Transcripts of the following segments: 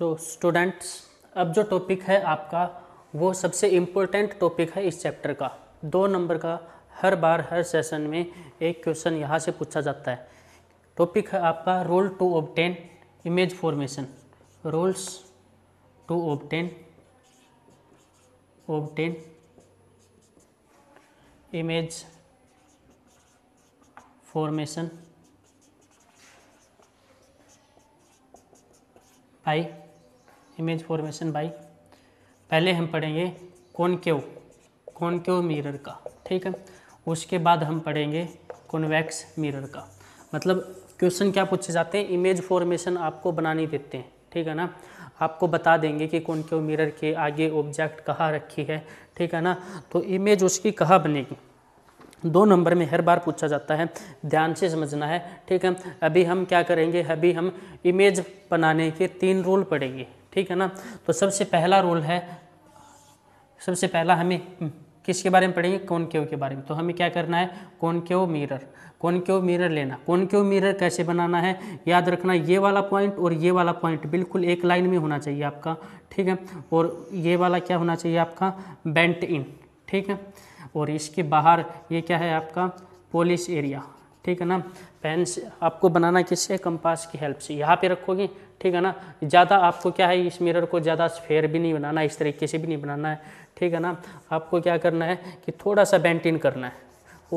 सो so, students अब जो topic है आपका वो सबसे इम्पोर्टेंट टॉपिक है इस चैप्टर का दो नंबर का हर बार हर सेशन में एक क्वेश्चन यहाँ से पूछा जाता है टॉपिक है आपका rule to obtain image formation rules to obtain obtain image formation I image formation by पहले हम पढ़ेंगे कॉनकेव कॉनकेव मिरर का ठीक है उसके बाद हम पढ़ेंगे कॉन्वैक्स मिरर का मतलब क्वेश्चन क्या पूछे जाते हैं इमेज फॉर्मेशन आपको बनानी देते हैं ठीक है ना आपको बता देंगे कि कौन क्यों मिरर के आगे ऑब्जेक्ट कहाँ रखी है ठीक है ना तो इमेज उसकी कहाँ बनेगी दो नंबर में हर बार पूछा जाता है ध्यान से समझना है ठीक है अभी हम क्या करेंगे अभी हम इमेज बनाने के तीन रूल पढ़ेंगे ठीक है ना तो सबसे पहला रोल है सबसे पहला हमें हम्म, किसके बारे में पढ़ेंगे कौन केव के बारे में तो हमें क्या करना है कौन केव मिरर कौन केव मिरर लेना कौन केव मिरर कैसे बनाना है याद रखना ये वाला पॉइंट और ये वाला पॉइंट बिल्कुल एक लाइन में होना चाहिए आपका ठीक है और ये वाला क्या होना चाहिए आपका बेंट इन ठीक है और इसके बाहर ये क्या है आपका पोलिश एरिया ठीक है ना पेन से आपको बनाना किससे कंपास की हेल्प से यहाँ पे रखोगे ठीक है ना ज़्यादा आपको क्या है इस मिरर को ज़्यादा स्फेयर भी नहीं बनाना इस तरीके से भी नहीं बनाना है ठीक है ना आपको क्या करना है कि थोड़ा सा बेंटिन करना है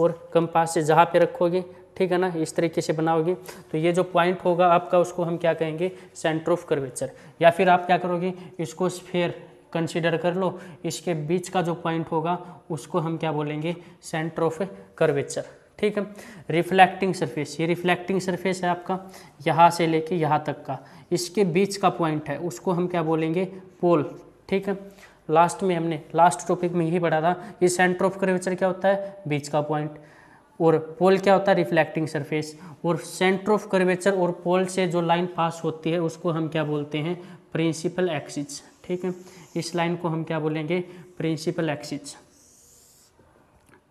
और कंपास से जहाँ पे रखोगे ठीक है ना इस तरीके से बनाओगे तो ये जो पॉइंट होगा आपका उसको हम क्या कहेंगे सेंटर ऑफ कर्वेचर या फिर आप क्या करोगे इसको स्फेयर कंसिडर कर लो इसके बीच का जो पॉइंट होगा उसको हम क्या बोलेंगे सेंटर ऑफ कर्वेचर ठीक है रिफ्लेक्टिंग सरफेस ये रिफ्लेक्टिंग सरफेस है आपका यहाँ से लेके यहाँ तक का इसके बीच का पॉइंट है उसको हम क्या बोलेंगे पोल ठीक है लास्ट में हमने लास्ट टॉपिक में यही पढ़ा था कि सेंटर ऑफ कर्वेचर क्या होता है बीच का पॉइंट और पोल क्या होता है रिफ्लेक्टिंग सरफेस और सेंटर ऑफ कर्वेचर और पोल से जो लाइन पास होती है उसको हम क्या बोलते हैं प्रिंसिपल एक्सिस ठीक है इस लाइन को हम क्या बोलेंगे प्रिंसिपल एक्सिस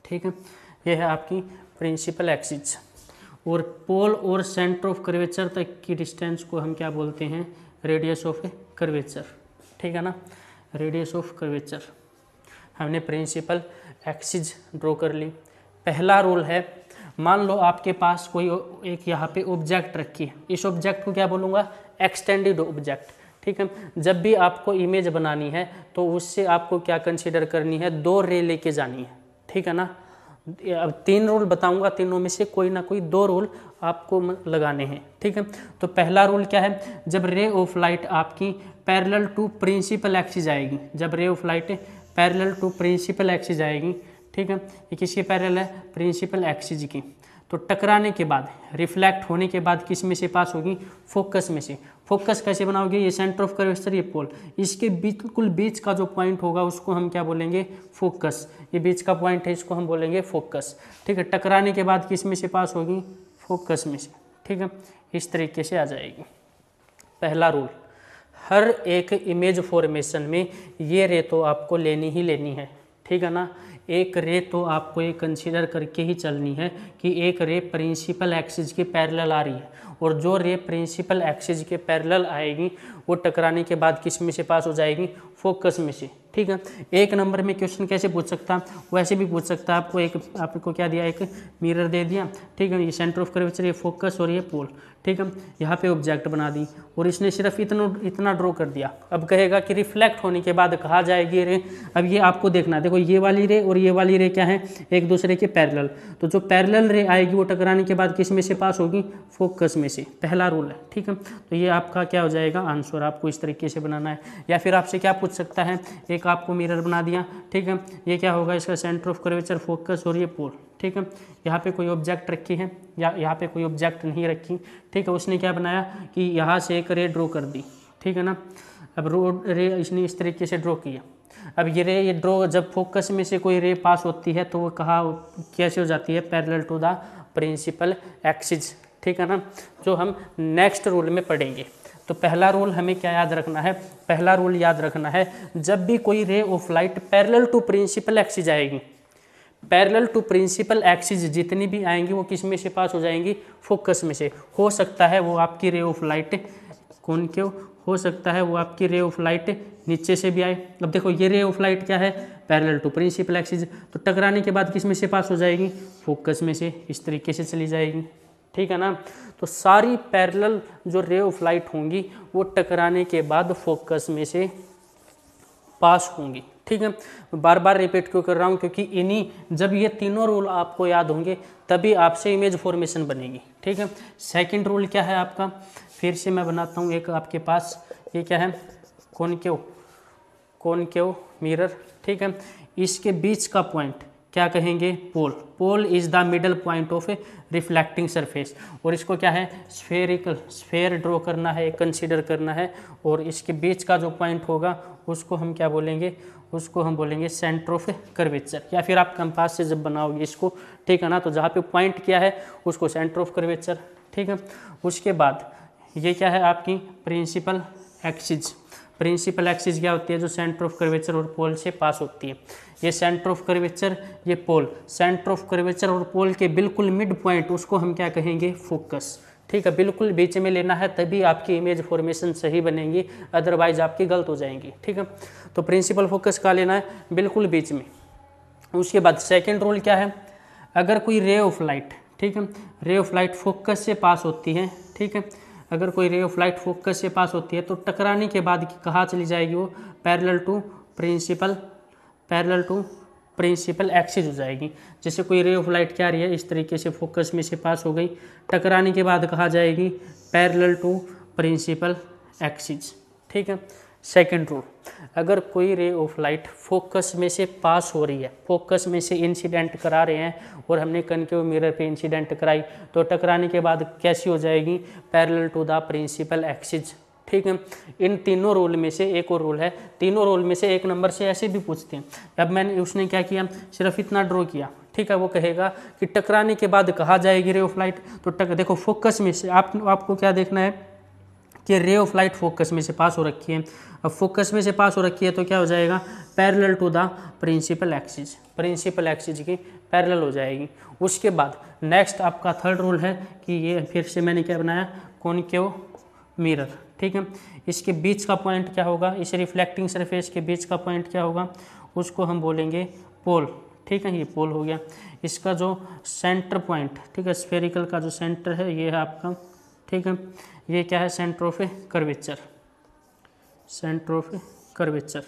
ठीक है यह है आपकी प्रिंसिपल एक्सिस और पोल और सेंटर ऑफ कर्वेचर तक की डिस्टेंस को हम क्या बोलते हैं रेडियस ऑफ कर्वेचर ठीक है ना रेडियस ऑफ कर्वेचर हमने प्रिंसिपल एक्सिस ड्रॉ कर ली पहला रूल है मान लो आपके पास कोई एक यहाँ पे ऑब्जेक्ट रखी है इस ऑब्जेक्ट को क्या बोलूँगा एक्सटेंडेड ऑब्जेक्ट ठीक है जब भी आपको इमेज बनानी है तो उससे आपको क्या कंसिडर करनी है दो रे लेके जानी है ठीक है ना अब तीन रूल बताऊंगा तीनों में से कोई ना कोई दो रूल आपको लगाने हैं ठीक है तो पहला रूल क्या है जब रे ऑफ लाइट आपकी पैरेलल टू प्रिंसिपल एक्सिस आएगी जब ray of light parallel to principal axis आएगी ठीक है ये किसकी पैरेलल है प्रिंसिपल एक्सिस की तो टकराने के बाद रिफ्लेक्ट होने के बाद किस में से पास होगी फोकस में से फोकस कैसे बनाओगे ये सेंटर ऑफ कर्वेचर ये पोल इसके बिल्कुल बीच का जो पॉइंट होगा उसको हम क्या बोलेंगे फोकस ये बीच का पॉइंट है इसको हम बोलेंगे फोकस ठीक है टकराने के बाद किस में से पास होगी फोकस में से ठीक है इस तरीके से आ जाएगी पहला रूल हर एक इमेज फॉर्मेशन में ये रेतो आपको लेनी ही लेनी है ठीक है ना एक रे तो आपको ये कंसीडर करके ही चलनी है कि एक रे प्रिंसिपल एक्सिस के पैरेलल आ रही है और जो रे प्रिंसिपल एक्सिस के पैरेलल आएगी वो टकराने के बाद किस में से पास हो जाएगी फोकस में से ठीक है एक नंबर में क्वेश्चन कैसे पूछ सकता वैसे भी पूछ सकता है आपको एक आपको क्या दिया एक मिरर दे दिया ठीक है ये सेंटर ऑफ कर्वेचर ये फोकस और ये पोल ठीक है यहाँ पे ऑब्जेक्ट बना दी और इसने सिर्फ इतना इतना ड्रॉ कर दिया अब कहेगा कि रिफ्लेक्ट होने के बाद कहा जाएगी रे अब ये आपको देखना है देखो ये वाली रे और ये वाली रे क्या है एक दूसरे के पैरेलल तो जो पैरेलल रे आएगी वो टकराने के बाद किस में से पास होगी फोकस में से पहला रूल है ठीक है तो ये आपका क्या हो जाएगा आंसर आपको इस तरीके से बनाना है या फिर आपसे क्या पूछ सकता है एक आपको मिरर बना दिया ठीक है ये क्या होगा इसका सेंटर ऑफ कर्वेचर फोकस और ये पोल ठीक है यहाँ पे कोई ऑब्जेक्ट रखी है या यहाँ पे कोई ऑब्जेक्ट नहीं रखी ठीक है उसने क्या बनाया कि यहाँ से एक रे ड्रॉ कर दी ठीक है ना अब रोड रे इसने इस तरीके से ड्रॉ किया अब ये रे ये ड्रॉ जब फोकस में से कोई रे पास होती है तो वो कहा कैसे हो जाती है parallel to the principal axis ठीक है ना जो हम नेक्स्ट रूल में पढ़ेंगे तो पहला रूल हमें क्या याद रखना है पहला रूल याद रखना है जब भी कोई ray of light parallel to principal axis आएगी पैरेलल टू प्रिंसिपल एक्सिस जितनी भी आएंगी वो किस में से पास हो जाएंगी फोकस में से हो सकता है वो आपकी रे ऑफ लाइट कौन क्यों हो सकता है वो आपकी रे ऑफ लाइट नीचे से भी आए अब देखो ये रे ऑफ लाइट क्या है पैरेलल टू प्रिंसिपल एक्सिस तो टकराने के बाद किस में से पास हो जाएगी फोकस में से इस तरीके से चली जाएगी ठीक है ना तो सारी पैरेलल जो रे ऑफ लाइट होंगी वो टकराने के बाद फोकस में से पास होंगी ठीक है बार बार रिपीट क्यों कर रहा हूँ क्योंकि इन्हीं जब ये तीनों रूल आपको याद होंगे तभी आपसे इमेज फॉर्मेशन बनेगी ठीक है सेकंड रूल क्या है आपका फिर से मैं बनाता हूँ एक आपके पास ये क्या है कौन क्यों कौन क्यों मिरर ठीक है इसके बीच का पॉइंट क्या कहेंगे pole pole is the middle point of a reflecting surface और इसको क्या है स्फेरिकल स्फेयर ड्रॉ करना है कंसीडर करना है और इसके बीच का जो पॉइंट होगा उसको हम क्या बोलेंगे उसको हम बोलेंगे सेंटर ऑफ कर्वेचर या फिर आप कंपास से जब बनाओगे इसको ठीक है ना तो जहाँ पे पॉइंट क्या है उसको सेंटर ऑफ कर्वेचर ठीक है उसके बाद ये क्या है आपकी प्रिंसिपल एक्सिज प्रिंसिपल एक्सिज क्या होती है जो सेंटर ऑफ कर्वेचर और पोल से पास होती है ये सेंटर ऑफ कर्वेचर ये पोल सेंटर ऑफ कर्वेचर और पोल के बिल्कुल मिड पॉइंट उसको हम क्या कहेंगे फोकस ठीक है बिल्कुल बीच में लेना है तभी आपकी इमेज फॉर्मेशन सही बनेगी अदरवाइज आपकी गलत हो जाएंगी ठीक है तो प्रिंसिपल फोकस का लेना है बिल्कुल बीच में उसके बाद सेकेंड रूल क्या है अगर कोई रे ऑफ लाइट ठीक है रे ऑफ लाइट फोकस से पास होती है ठीक है अगर कोई रे ऑफ लाइट फोकस से पास होती है तो टकराने के बाद कहाँ चली जाएगी वो parallel to principal parallel to principal axis हो जाएगी जैसे कोई रे ऑफ लाइट क्या रही है इस तरीके से फोकस में से पास हो गई टकराने के बाद कहा जाएगी पैरेलल टू प्रिंसिपल एक्सिस ठीक है सेकेंड रूल अगर कोई रे ऑफ लाइट फोकस में से पास हो रही है फोकस में से इंसिडेंट करा रहे हैं और हमने के मिरर पे इंसिडेंट कराई तो टकराने के बाद कैसी हो जाएगी parallel to the principal axis ठीक है इन तीनों रोल में से एक और रोल है तीनों रोल में से एक नंबर से ऐसे भी पूछते हैं अब मैंने उसने क्या किया सिर्फ इतना ड्रॉ किया ठीक है वो कहेगा कि टकराने के बाद कहा जाएगी रे ऑफ लाइट तो टक देखो फोकस में से आप आपको क्या देखना है कि रे ऑफ लाइट फोकस में से पास हो रखी है अब फोकस में से पास हो रखी है तो क्या हो जाएगा parallel to the principal axis principal axis की पैरेलल हो जाएगी उसके बाद नेक्स्ट आपका थर्ड रूल है कि ये फिर से मैंने क्या बनाया कौन क्यों मिरर ठीक है इसके बीच का पॉइंट क्या होगा इस रिफ्लेक्टिंग सरफेस के बीच का पॉइंट क्या होगा उसको हम बोलेंगे पोल ठीक है ये पोल हो गया इसका जो सेंटर पॉइंट ठीक है स्फेरिकल का जो सेंटर है ये है आपका ठीक है ये क्या है centre of a curvature centre of a curvature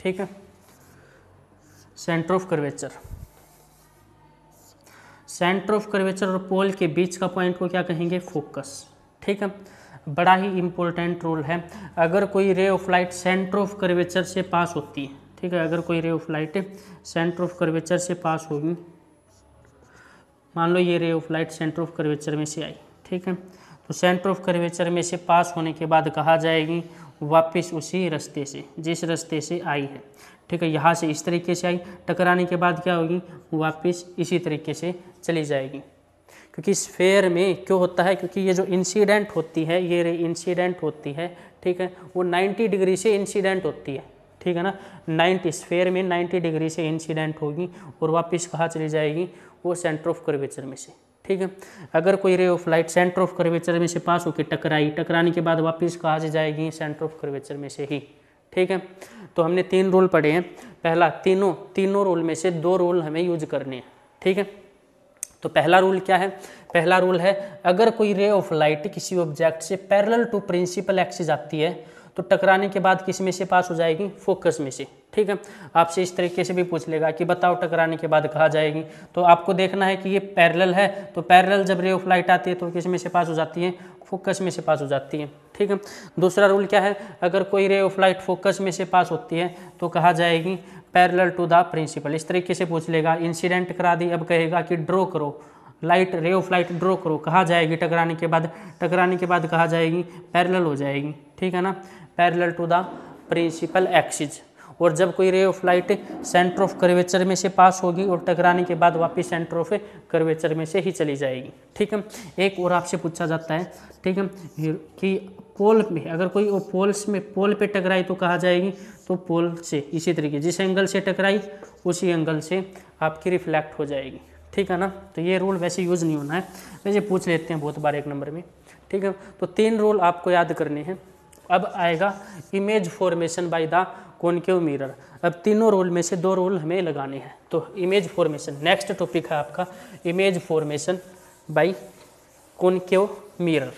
ठीक है centre of curvature centre of curvature और पोल के बीच का पॉइंट को क्या कहेंगे फोकस ठीक है बड़ा ही इम्पोर्टेंट रोल है अगर कोई ray of light centre of curvature से पास होती है ठीक है अगर कोई ray of light centre of curvature से पास होगी मान लो ये ray of light centre of curvature में से आई ठीक है तो सेंटर ऑफ कर्वेचर में से पास होने के बाद कहा जाएगी वापस उसी रास्ते से जिस रास्ते से आई है ठीक है यहाँ से इस तरीके से आई टकराने के बाद क्या होगी वापस इसी तरीके से चली जाएगी क्योंकि स्फेयर में क्यों होता है क्योंकि ये जो इंसिडेंट होती है ये इंसिडेंट होती है ठीक है वो 90 डिग्री से इंसिडेंट होती है ठीक है ना 90 स्फेयर में 90 डिग्री से इंसिडेंट होगी और वापस कहाँ चली जाएगी वो सेंटर ऑफ कर्वेचर में से ठीक है अगर कोई ray of light centre of curvature में से पास होकर टकराई टकराने के बाद वापस कहाँ से जाएगी सेंटर ऑफ कर्वेचर में से ही ठीक है तो हमने तीन रोल पढ़े हैं पहला तीनों तीनों रोल में से दो रोल हमें यूज करने हैं ठीक है तो पहला रूल क्या है पहला रूल है अगर कोई रे ऑफ लाइट किसी ऑब्जेक्ट से पैरेलल टू प्रिंसिपल एक्सिस आती है तो टकराने के बाद किस में से पास हो जाएगी फोकस में से ठीक है आपसे इस तरीके से भी पूछ लेगा कि बताओ टकराने के बाद कहा जाएगी तो आपको देखना है कि ये पैरेलल है तो पैरेलल जब रे ऑफ लाइट आती है तो किस में से पास हो जाती है फोकस में से पास हो जाती है ठीक है दूसरा रूल क्या है अगर कोई रे ऑफ लाइट फोकस में से पास होती है तो कहा जाएगी पैरेलल टू द प्रिंसिपल इस तरीके से पूछ लेगा इंसिडेंट करा दी अब कहेगा कि ड्रॉ करो लाइट रे ऑफ लाइट ड्रॉ करो कहा जाएगी टकराने के बाद टकराने के बाद कहा जाएगी पैरेलल हो जाएगी ठीक है ना parallel to the principal axis और जब कोई ray of light centre of curvature में से पास होगी और टकराने के बाद वापस सेंटर ऑफ कर्वेचर में से ही चली जाएगी ठीक है एक और आपसे पूछा जाता है ठीक है कि पोल में अगर कोई वो पोल्स में पोल पे टकराई तो कहा जाएगी तो पोल से इसी तरीके जिस एंगल से टकराई उसी एंगल से आपकी रिफ्लेक्ट हो जाएगी ठीक है ना तो ये रूल वैसे यूज़ नहीं होना है वैसे पूछ लेते हैं बहुत बार एक नंबर में ठीक है तो तीन रूल आपको याद करने हैं अब आएगा image formation by the concave mirror अब तीनों रोल में से दो रोल हमें लगाने हैं तो इमेज फॉर्मेशन नेक्स्ट टॉपिक है आपका image formation by concave mirror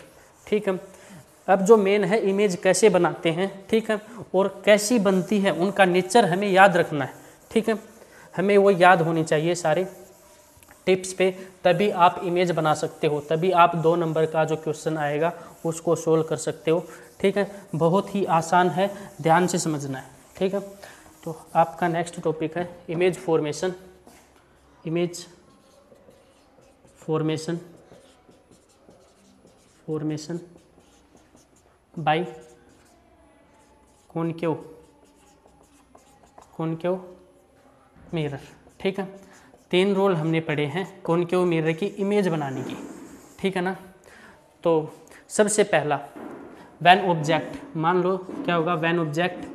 ठीक है अब जो मेन है इमेज कैसे बनाते हैं ठीक है और कैसी बनती है उनका नेचर हमें याद रखना है ठीक है हमें वो याद होनी चाहिए सारे टिप्स पे तभी आप इमेज बना सकते हो तभी आप दो नंबर का जो क्वेश्चन आएगा उसको सोल्व कर सकते हो ठीक है बहुत ही आसान है ध्यान से समझना है ठीक है तो आपका नेक्स्ट टॉपिक है image formation image formation formation by concave mirror ठीक है तीन रोल हमने पढ़े हैं कौन क्यों मिरर की इमेज बनाने की ठीक है ना तो सबसे पहला वैन ऑब्जेक्ट मान लो क्या होगा when object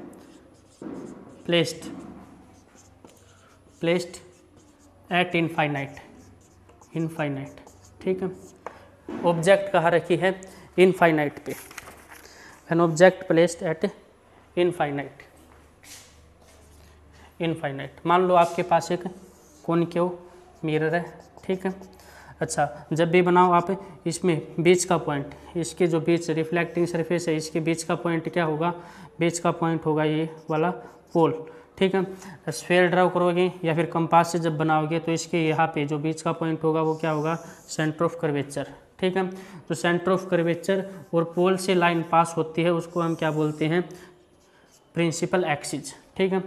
placed placed at infinite infinite ठीक है ऑब्जेक्ट कहाँ रखी है इनफाइनाइट पे an object placed at infinite infinite मान लो आपके पास एक कौन क्यों मिरर है ठीक है अच्छा जब भी बनाओ आप इसमें बीच का पॉइंट इसके जो बीच रिफ्लेक्टिंग सरफेस है इसके बीच का पॉइंट क्या होगा बीच का पॉइंट होगा ये वाला पोल ठीक है स्फेयर ड्राव करोगे या फिर कंपास से जब बनाओगे तो इसके यहाँ पे जो बीच का पॉइंट होगा वो क्या होगा सेंटर ऑफ कर्वेचर ठीक है तो सेंटर ऑफ कर्वेचर और पोल से लाइन पास होती है उसको हम क्या बोलते हैं प्रिंसिपल एक्सिस ठीक है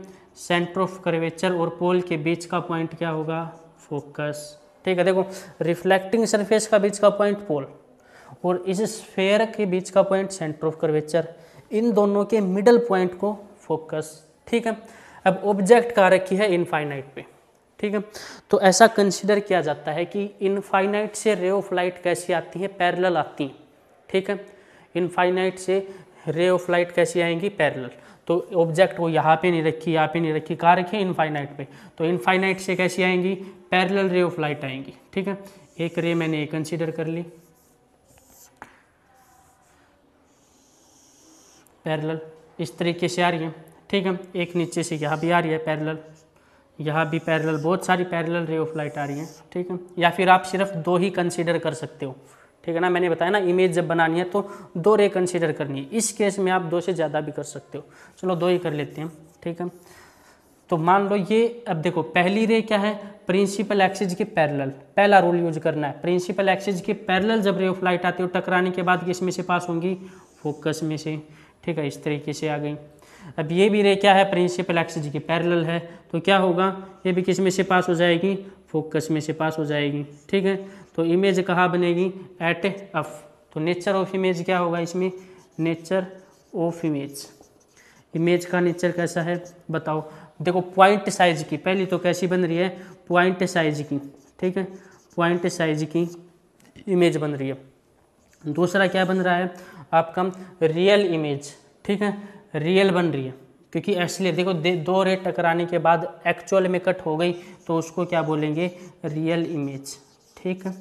सेंटर ऑफ कर्वेचर और पोल के बीच का पॉइंट क्या होगा फोकस ठीक है देखो रिफ्लेक्टिंग सरफेस का बीच का पॉइंट पोल और इस स्फेयर के बीच का पॉइंट सेंटर ऑफ कर्वेचर इन दोनों के मिडल पॉइंट को फोकस ठीक है अब ऑब्जेक्ट कहाँ रखी है इनफाइनाइट पे ठीक है तो ऐसा कंसिडर किया जाता है कि इनफाइनाइट से रे ऑफ लाइट कैसी आती है पैरेलल आती हैं ठीक है इनफाइनाइट से रे ऑफ लाइट कैसी आएंगी पैरेलल तो ऑब्जेक्ट को यहाँ पे नहीं रखी यहाँ पे नहीं रखी कहाँ रखी इनफाइनाइट पे तो इनफाइनाइट से कैसी आएंगी पैरेलल रे ऑफ लाइट आएंगी ठीक है एक रे मैंने ये कंसिडर कर ली पैरेलल इस तरीके से आ रही है ठीक है एक नीचे से यहाँ भी आ रही है पैरेलल यहाँ भी पैरेलल बहुत सारी पैरेलल रे ऑफ लाइट आ रही हैं ठीक है या फिर आप सिर्फ दो ही कंसिडर कर सकते हो ठीक है ना मैंने बताया ना इमेज जब बनानी है तो दो रे कंसिडर करनी है इस केस में आप दो से ज़्यादा भी कर सकते हो चलो दो ही कर लेते हैं ठीक है तो मान लो ये अब देखो पहली रे क्या है प्रिंसिपल एक्सिस के पैरेलल पहला रूल यूज करना है प्रिंसिपल एक्सिस के पैरेलल जब रे ऑफ लाइट आती है टकराने के बाद किस में से पास होंगी फोकस में से ठीक है इस तरीके से आ गई अब ये भी रे क्या है प्रिंसिपल एक्स जी की पैरेलल है तो क्या होगा ये भी किस में से पास हो जाएगी फोकस में से पास हो जाएगी ठीक है तो इमेज कहाँ बनेगी एट एफ तो नेचर ऑफ इमेज क्या होगा इसमें नेचर ऑफ इमेज इमेज का नेचर कैसा है बताओ देखो पॉइंट साइज की पहली तो कैसी बन रही है पॉइंट साइज की ठीक है पॉइंट साइज की इमेज बन रही है दूसरा क्या बन रहा है आपका रियल इमेज ठीक है रियल बन रही है क्योंकि इसलिए देखो दे, दो रेट टकराने के बाद एक्चुअल में कट हो गई तो उसको क्या बोलेंगे रियल इमेज ठीक है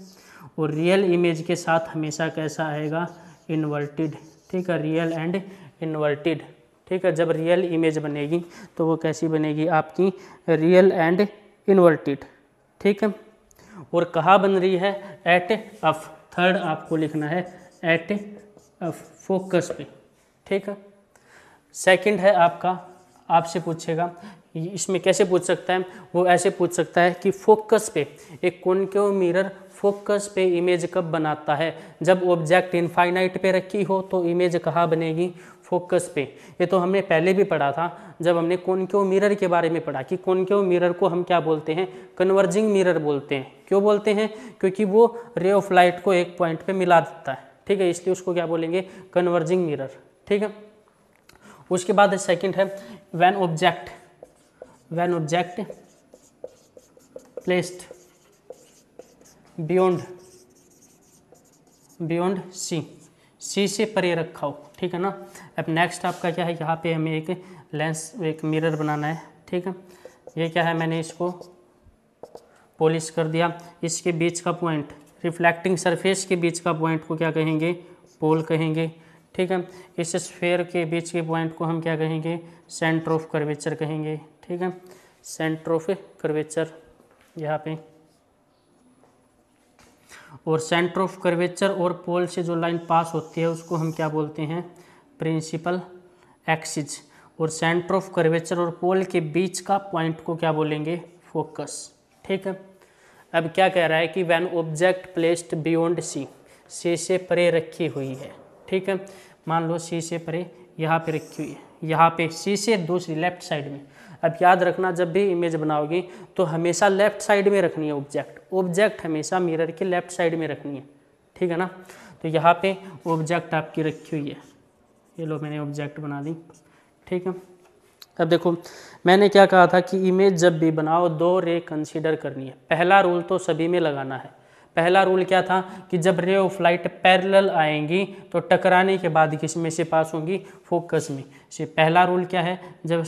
और रियल इमेज के साथ हमेशा कैसा आएगा इन्वर्टिड ठीक है रियल एंड इन्वर्टेड ठीक है जब रियल इमेज बनेगी तो वो कैसी बनेगी आपकी रियल एंड इन्वर्टेड ठीक है और कहाँ बन रही है एट अफ थर्ड आपको लिखना है एट अफ फोकस पे ठीक है सेकंड है आपका आपसे पूछेगा इसमें कैसे पूछ सकता है वो ऐसे पूछ सकता है कि फोकस पे एक कॉनकेव मिरर फोकस पे इमेज कब बनाता है जब ऑब्जेक्ट इनफाइनाइट पे रखी हो तो इमेज कहाँ बनेगी फोकस पे ये तो हमने पहले भी पढ़ा था जब हमने कॉनकेव मिरर के बारे में पढ़ा कि कॉनकेव मिरर को हम क्या बोलते हैं कन्वर्जिंग मिरर बोलते हैं क्यों बोलते हैं क्योंकि वो रे ऑफ लाइट को एक पॉइंट पे मिला देता है ठीक है इसलिए उसको क्या बोलेंगे कन्वर्जिंग मिरर ठीक है उसके बाद सेकंड है when object when object placed beyond beyond C C से परे रखा हो ठीक है ना अब नेक्स्ट आपका क्या है यहाँ पे हमें एक लेंस एक मिरर बनाना है ठीक है ये क्या है मैंने इसको पॉलिश कर दिया इसके बीच का पॉइंट रिफ्लेक्टिंग सरफेस के बीच का पॉइंट को क्या कहेंगे पोल कहेंगे ठीक है इस स्फेयर के बीच के पॉइंट को हम क्या कहेंगे सेंटर ऑफ कर्वेचर कहेंगे ठीक है सेंटर ऑफ कर्वेचर यहाँ पे और सेंटर ऑफ कर्वेचर और पोल से जो लाइन पास होती है उसको हम क्या बोलते हैं प्रिंसिपल एक्सिस और सेंटर ऑफ कर्वेचर और पोल के बीच का पॉइंट को क्या बोलेंगे फोकस ठीक है अब क्या कह रहा है कि when object placed beyond C C से परे रखी हुई है ठीक है मान लो सी से परे यहाँ पे रखी हुई है यहाँ पे सी से दूसरी लेफ्ट साइड में अब याद रखना जब भी इमेज बनाओगी तो हमेशा लेफ्ट साइड में रखनी है ऑब्जेक्ट ऑब्जेक्ट हमेशा मिरर के लेफ्ट साइड में रखनी है ठीक है ना तो यहाँ पे ऑब्जेक्ट आपकी रखी हुई है ये लो मैंने ऑब्जेक्ट बना दी ठीक है अब देखो मैंने क्या कहा था कि इमेज जब भी बनाओ दो रे कंसीडर करनी है पहला रूल तो सभी में लगाना है पहला रूल क्या था कि जब रे ऑफ लाइट पैरेलल आएंगी तो टकराने के बाद किस में से पास होंगी फोकस में से पहला रूल क्या है जब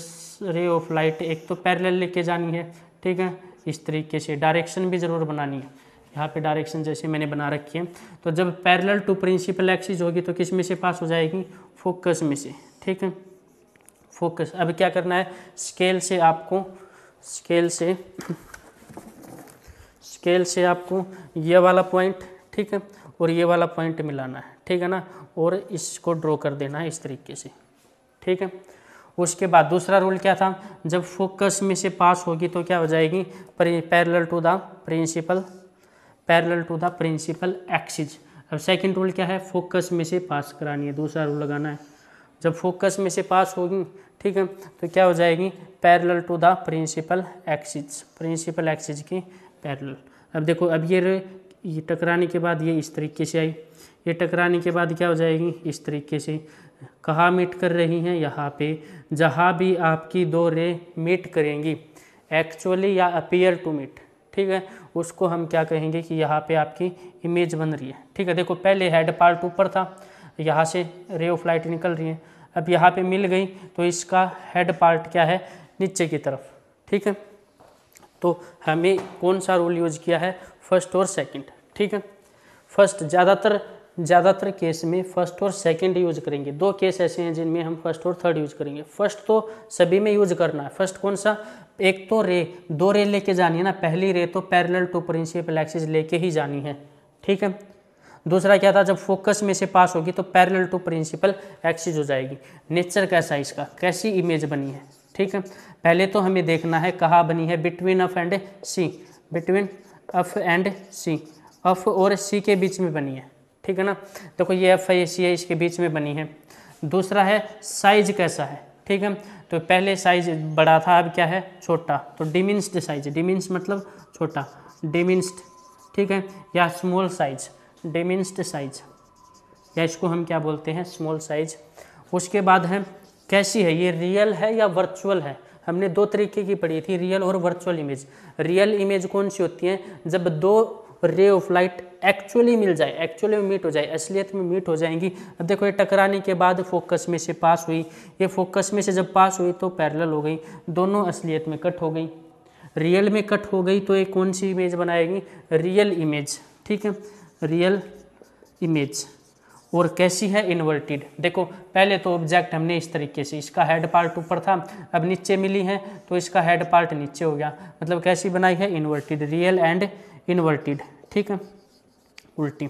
रे ऑफ लाइट एक तो पैरेलल लेके जानी है ठीक है इस तरीके से डायरेक्शन भी ज़रूर बनानी है यहाँ पे डायरेक्शन जैसे मैंने बना रखी है तो जब पैरेलल टू प्रिंसिपल एक्सिस होगी तो किस में से पास हो जाएगी फोकस में से ठीक है फोकस अब क्या करना है स्केल से आपको स्केल से स्केल से आपको ये वाला पॉइंट ठीक है और ये वाला पॉइंट मिलाना है ठीक है ना और इसको ड्रॉ कर देना है इस तरीके से ठीक है उसके बाद दूसरा रूल क्या था जब फोकस में से पास होगी तो क्या हो जाएगी parallel to the principal parallel to the principal axis अब सेकंड रूल क्या है फोकस में से पास करानी है दूसरा रूल लगाना है जब फोकस में से पास होगी ठीक है तो क्या हो जाएगी parallel to the principal axis principal axis की पैरेलल अब देखो अब ये ये टकराने के बाद ये इस तरीके से आई ये टकराने के बाद क्या हो जाएगी इस तरीके से कहाँ मीट कर रही हैं यहाँ पे जहाँ भी आपकी दो रे मीट करेंगी एक्चुअली या अपीयर टू मीट ठीक है उसको हम क्या कहेंगे कि यहाँ पे आपकी इमेज बन रही है ठीक है देखो पहले हेड पार्ट ऊपर था यहाँ से रे ऑफ लाइट निकल रही है अब यहाँ पे मिल गई तो इसका हेड पार्ट क्या है नीचे की तरफ ठीक है तो हमें कौन सा रूल यूज किया है फर्स्ट और सेकंड ठीक है फर्स्ट ज़्यादातर ज़्यादातर केस में फर्स्ट और सेकंड यूज करेंगे दो केस ऐसे हैं जिनमें हम फर्स्ट और थर्ड यूज करेंगे फर्स्ट तो सभी में यूज करना है फर्स्ट कौन सा एक तो रे दो रे लेके जानी है ना पहली रे तो पैरेलल टू प्रिंसिपल एक्सिस लेके ही जानी है ठीक है दूसरा क्या था जब फोकस में से पास होगी तो पैरेलल टू प्रिंसिपल एक्सिस हो जाएगी नेचर कैसा है इसका कैसी इमेज बनी है ठीक है पहले तो हमें देखना है कहाँ बनी है between F and C between F and C F और सी के बीच में बनी है ठीक है ना देखो तो ये एफ आई सी है इसके बीच में बनी है दूसरा है साइज कैसा है ठीक है तो पहले साइज बड़ा था अब क्या है छोटा तो डिमिंस्ड साइज डिमिंस मतलब छोटा डिमिंस्ड ठीक है या स्मॉल साइज डिमिंस्ड साइज या इसको हम क्या बोलते हैं स्मॉल साइज उसके बाद है कैसी है ये रियल है या वर्चुअल है हमने दो तरीके की पढ़ी थी रियल और वर्चुअल इमेज रियल इमेज कौन सी होती हैं जब दो रे ऑफ लाइट एक्चुअली मिल जाए एक्चुअली में मीट हो जाए असलियत में मीट हो जाएंगी अब देखो ये टकराने के बाद फोकस में से पास हुई ये फोकस में से जब पास हुई तो पैरेलल हो गई दोनों असलियत में कट हो गई रियल में कट हो गई तो ये कौन सी इमेज बनाएगी रियल इमेज ठीक है रियल इमेज और कैसी है इन्वर्टेड देखो पहले तो ऑब्जेक्ट हमने इस तरीके से इसका हेड पार्ट ऊपर था अब नीचे मिली है तो इसका हेड पार्ट नीचे हो गया मतलब कैसी बनाई है इन्वर्टेड रियल एंड इन्वर्टेड ठीक है उल्टी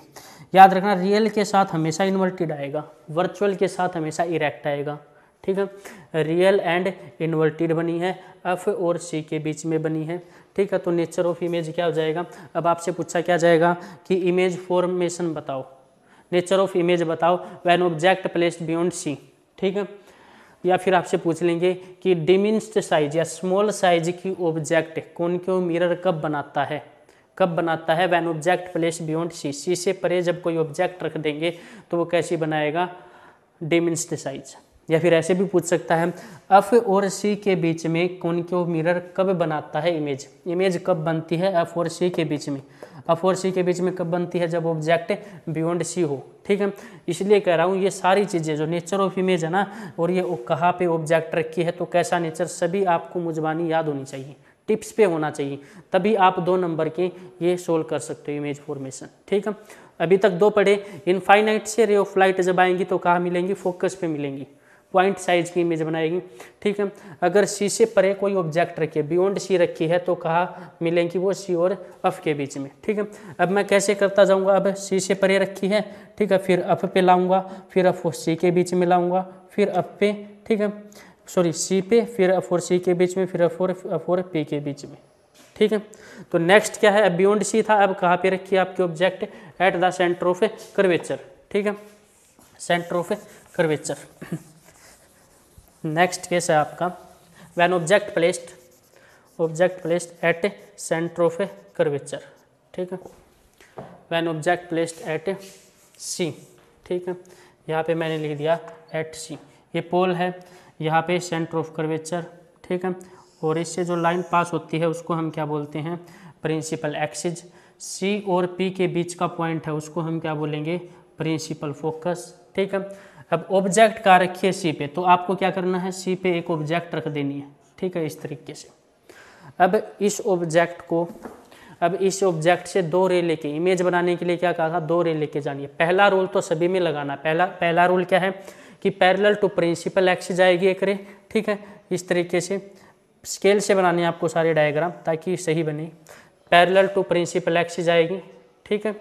याद रखना रियल के साथ हमेशा इन्वर्टेड आएगा वर्चुअल के साथ हमेशा इरेक्ट आएगा ठीक है रियल एंड इन्वर्टेड बनी है एफ और सी के बीच में बनी है ठीक है तो नेचर ऑफ इमेज क्या हो जाएगा अब आपसे पूछा क्या जाएगा कि इमेज फॉर्मेशन बताओ नेचर ऑफ इमेज बताओ when object placed beyond C ठीक है या फिर आपसे पूछ लेंगे कि डिमिंस्ड साइज या स्मॉल साइज की ऑब्जेक्ट कौन क्यों मिरर कब बनाता है कब बनाता है when object place beyond C C से परे जब कोई ऑब्जेक्ट रख देंगे तो वो कैसी बनाएगा डिमिंस्ड साइज या फिर ऐसे भी पूछ सकता है एफ और सी के बीच में कौन क्यों मिरर कब बनाता है इमेज इमेज कब बनती है एफ और सी के बीच में एफ और सी के बीच में कब बनती है जब ऑब्जेक्ट बियॉन्ड सी हो ठीक है इसलिए कह रहा हूँ ये सारी चीज़ें जो नेचर ऑफ इमेज है ना और ये कहाँ पे ऑब्जेक्ट रखी है तो कैसा नेचर सभी आपको मुजबानी याद होनी चाहिए टिप्स पे होना चाहिए तभी आप दो नंबर के ये सोल्व कर सकते हो इमेज फॉर्मेशन ठीक है अभी तक दो पढ़े इनफाइनाइट से रे ऑफ लाइट जब आएंगी तो कहाँ मिलेंगी फोकस पे मिलेंगी पॉइंट साइज की इमेज बनाएगी ठीक है अगर सी से परे कोई ऑब्जेक्ट रखिए बियॉन्ड सी रखी है तो कहा मिलेंगी वो सी और अफ के बीच में ठीक है अब मैं कैसे करता जाऊँगा अब सी से परे रखी है ठीक है फिर अफ पे लाऊंगा फिर अफ और सी के बीच में लाऊंगा फिर अफ पे ठीक है सॉरी सी पे फिर अफ और सी के बीच में फिर अफ और अफ और पी के बीच में ठीक है तो नेक्स्ट क्या है अब बियॉन्ड सी था अब कहाँ पे रखिए आपकी object at the centre of a curvature ठीक है centre of a curvature next case है आपका when object placed object placed at centre of a curvature ठीक है when object placed at C ठीक है यहाँ पे मैंने लिख दिया एट सी ये पोल है यहाँ पे सेंटर ऑफ कर्वेचर ठीक है और इससे जो लाइन पास होती है उसको हम क्या बोलते हैं प्रिंसिपल एक्सिज सी और पी के बीच का पॉइंट है उसको हम क्या बोलेंगे प्रिंसिपल फोकस ठीक है अब ऑब्जेक्ट का रखिए सी पे तो आपको क्या करना है सी पे एक ऑब्जेक्ट रख देनी है ठीक है इस तरीके से अब इस ऑब्जेक्ट को अब इस ऑब्जेक्ट से दो रे लेके इमेज बनाने के लिए क्या कहा था दो रे लेके जानी है पहला रूल तो सभी में लगाना पहला पहला रूल क्या है कि पैरेलल टू प्रिंसिपल एक्स जाएगी एक रे ठीक है इस तरीके से स्केल से बनानी है आपको सारे डायग्राम ताकि सही बने पैरेलल टू प्रिंसिपल एक्स जाएगी ठीक है